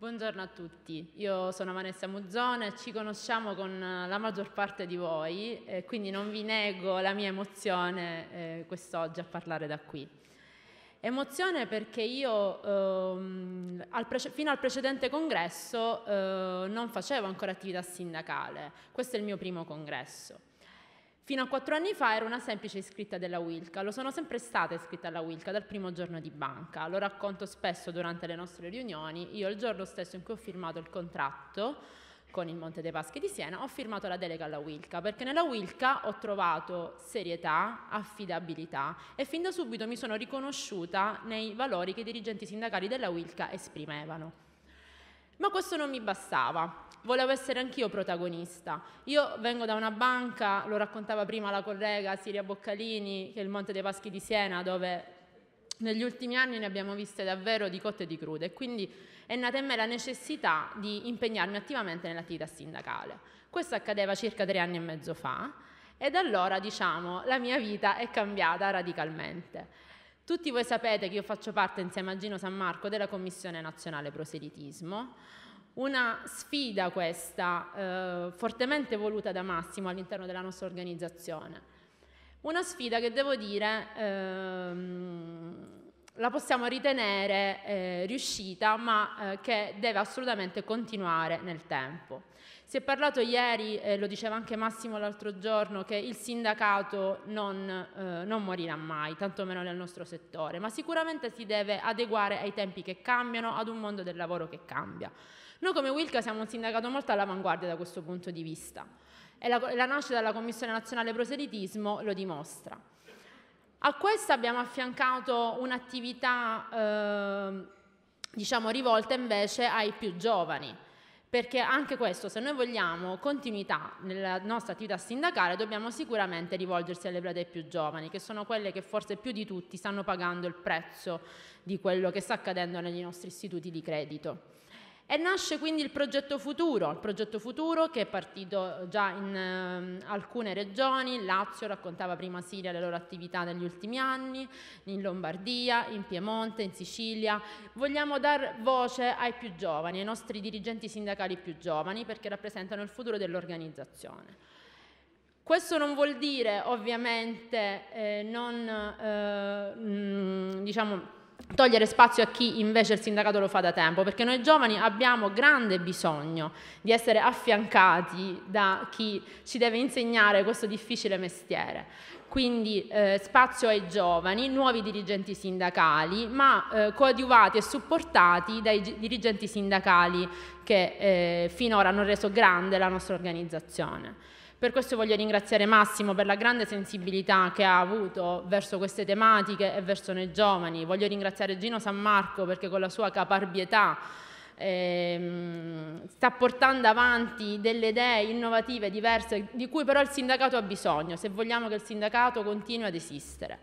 Buongiorno a tutti, io sono Vanessa Muzzone ci conosciamo con eh, la maggior parte di voi, e eh, quindi non vi nego la mia emozione eh, quest'oggi a parlare da qui. Emozione perché io ehm, al fino al precedente congresso eh, non facevo ancora attività sindacale, questo è il mio primo congresso. Fino a quattro anni fa ero una semplice iscritta della Wilca, lo sono sempre stata iscritta alla Wilca dal primo giorno di banca, lo racconto spesso durante le nostre riunioni, io il giorno stesso in cui ho firmato il contratto con il Monte dei Paschi di Siena ho firmato la delega alla Wilca perché nella Wilca ho trovato serietà, affidabilità e fin da subito mi sono riconosciuta nei valori che i dirigenti sindacali della Wilca esprimevano. Ma questo non mi bastava. Volevo essere anch'io protagonista. Io vengo da una banca, lo raccontava prima la collega Siria Boccalini, che è il Monte dei Paschi di Siena, dove negli ultimi anni ne abbiamo viste davvero di cotte e di crude e quindi è nata in me la necessità di impegnarmi attivamente nell'attività sindacale. Questo accadeva circa tre anni e mezzo fa e da allora, diciamo, la mia vita è cambiata radicalmente. Tutti voi sapete che io faccio parte insieme a Gino San Marco della Commissione Nazionale Proselitismo, una sfida questa eh, fortemente voluta da Massimo all'interno della nostra organizzazione. Una sfida che devo dire ehm, la possiamo ritenere eh, riuscita ma eh, che deve assolutamente continuare nel tempo. Si è parlato ieri, eh, lo diceva anche Massimo l'altro giorno, che il sindacato non, eh, non morirà mai, tantomeno nel nostro settore, ma sicuramente si deve adeguare ai tempi che cambiano, ad un mondo del lavoro che cambia. Noi come Wilca siamo un sindacato molto all'avanguardia da questo punto di vista e la, la nascita della Commissione Nazionale Proselitismo lo dimostra. A questa abbiamo affiancato un'attività eh, diciamo rivolta invece ai più giovani, perché anche questo, se noi vogliamo continuità nella nostra attività sindacale, dobbiamo sicuramente rivolgersi alle platee più giovani, che sono quelle che forse più di tutti stanno pagando il prezzo di quello che sta accadendo negli nostri istituti di credito. E nasce quindi il progetto futuro, il progetto futuro che è partito già in eh, alcune regioni, Lazio raccontava prima Siria le loro attività negli ultimi anni, in Lombardia, in Piemonte, in Sicilia. Vogliamo dar voce ai più giovani, ai nostri dirigenti sindacali più giovani perché rappresentano il futuro dell'organizzazione. Questo non vuol dire ovviamente eh, non eh, mh, mm, diciamo togliere spazio a chi invece il sindacato lo fa da tempo, perché noi giovani abbiamo grande bisogno di essere affiancati da chi ci deve insegnare questo difficile mestiere. Quindi eh, spazio ai giovani, nuovi dirigenti sindacali, ma eh, coadiuvati e supportati dai dirigenti sindacali che eh, finora hanno reso grande la nostra organizzazione. Per questo voglio ringraziare Massimo per la grande sensibilità che ha avuto verso queste tematiche e verso noi giovani. Voglio ringraziare ringraziare Gino San Marco perché con la sua caparbietà ehm, sta portando avanti delle idee innovative, diverse, di cui però il sindacato ha bisogno, se vogliamo che il sindacato continui ad esistere.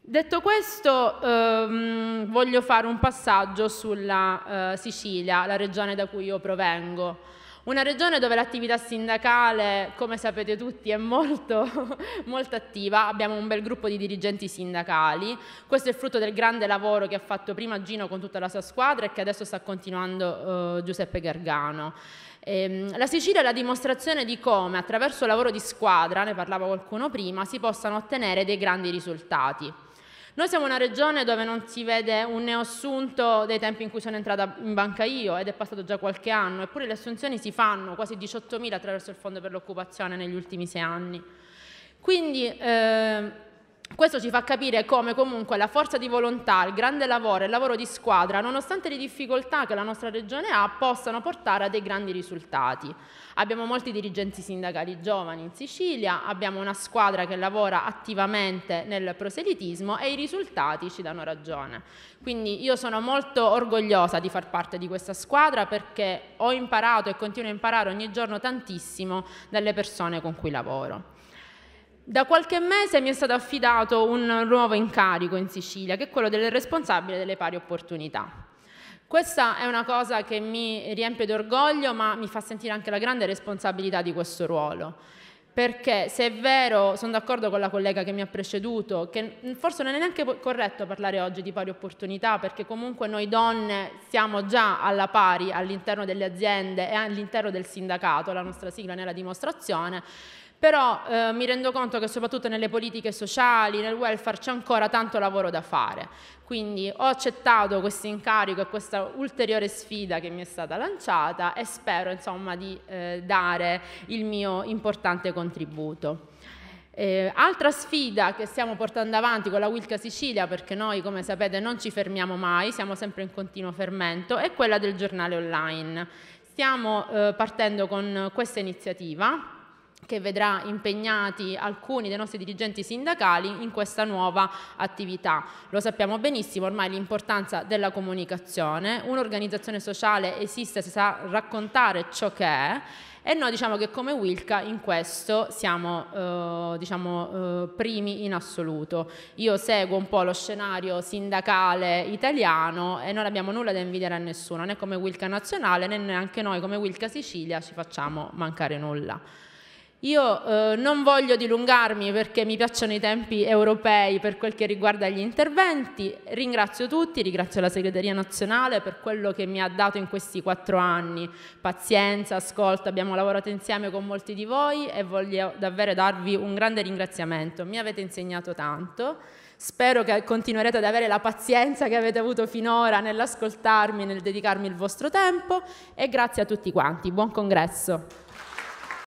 Detto questo, ehm, voglio fare un passaggio sulla eh, Sicilia, la regione da cui io provengo. Una regione dove l'attività sindacale, come sapete tutti, è molto, molto attiva, abbiamo un bel gruppo di dirigenti sindacali, questo è il frutto del grande lavoro che ha fatto prima Gino con tutta la sua squadra e che adesso sta continuando eh, Giuseppe Gargano. Ehm, la Sicilia è la dimostrazione di come attraverso il lavoro di squadra, ne parlava qualcuno prima, si possano ottenere dei grandi risultati. Noi siamo una regione dove non si vede un neoassunto dei tempi in cui sono entrata in banca io ed è passato già qualche anno, eppure le assunzioni si fanno, quasi 18.000 attraverso il Fondo per l'occupazione negli ultimi sei anni. Quindi eh, questo ci fa capire come comunque la forza di volontà, il grande lavoro e il lavoro di squadra, nonostante le difficoltà che la nostra regione ha, possano portare a dei grandi risultati. Abbiamo molti dirigenti sindacali giovani in Sicilia, abbiamo una squadra che lavora attivamente nel proselitismo e i risultati ci danno ragione. Quindi io sono molto orgogliosa di far parte di questa squadra perché ho imparato e continuo a imparare ogni giorno tantissimo dalle persone con cui lavoro. Da qualche mese mi è stato affidato un nuovo incarico in Sicilia, che è quello del responsabile delle pari opportunità. Questa è una cosa che mi riempie d'orgoglio, ma mi fa sentire anche la grande responsabilità di questo ruolo. Perché se è vero, sono d'accordo con la collega che mi ha preceduto, che forse non è neanche corretto parlare oggi di pari opportunità, perché comunque noi donne siamo già alla pari all'interno delle aziende e all'interno del sindacato, la nostra sigla ne è la dimostrazione, però eh, mi rendo conto che soprattutto nelle politiche sociali, nel welfare c'è ancora tanto lavoro da fare, quindi ho accettato questo incarico e questa ulteriore sfida che mi è stata lanciata e spero insomma, di eh, dare il mio importante contributo. Eh, altra sfida che stiamo portando avanti con la Wilca Sicilia, perché noi come sapete non ci fermiamo mai, siamo sempre in continuo fermento, è quella del giornale online. Stiamo eh, partendo con questa iniziativa che vedrà impegnati alcuni dei nostri dirigenti sindacali in questa nuova attività. Lo sappiamo benissimo ormai l'importanza della comunicazione, un'organizzazione sociale esiste se sa raccontare ciò che è e noi diciamo che come Wilca in questo siamo eh, diciamo, eh, primi in assoluto. Io seguo un po' lo scenario sindacale italiano e non abbiamo nulla da invidiare a nessuno, né come Wilca nazionale né neanche noi come Wilca Sicilia ci facciamo mancare nulla. Io eh, non voglio dilungarmi perché mi piacciono i tempi europei per quel che riguarda gli interventi. Ringrazio tutti, ringrazio la segreteria nazionale per quello che mi ha dato in questi quattro anni. Pazienza, ascolto, abbiamo lavorato insieme con molti di voi e voglio davvero darvi un grande ringraziamento. Mi avete insegnato tanto. Spero che continuerete ad avere la pazienza che avete avuto finora nell'ascoltarmi, nel dedicarmi il vostro tempo e grazie a tutti quanti. Buon congresso.